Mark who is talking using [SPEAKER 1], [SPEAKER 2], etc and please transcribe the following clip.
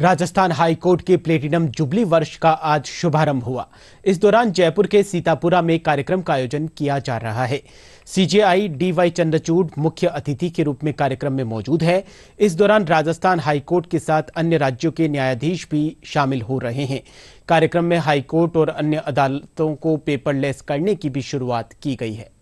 [SPEAKER 1] Rajasthan high court के platinum jubilee वर्ष का आज शुभारंभ हुआ इस दौरान जयपुर के सीतापुरा में कार्यक्रम का आयोजन किया जा रहा है सीजेआई डीवाई चंद्रचूड मुख्य अतिथि के रूप में कार्यक्रम में मौजूद है इस दौरान राजस्थान हाईकोर्ट के साथ अन्य राज्यों के न्यायाधीश भी शामिल हो रहे हैं कार्यक्रम में हाईकोर्ट और अन्य अदालतों को पेपरलेस करने की भी शुरुआत की गई है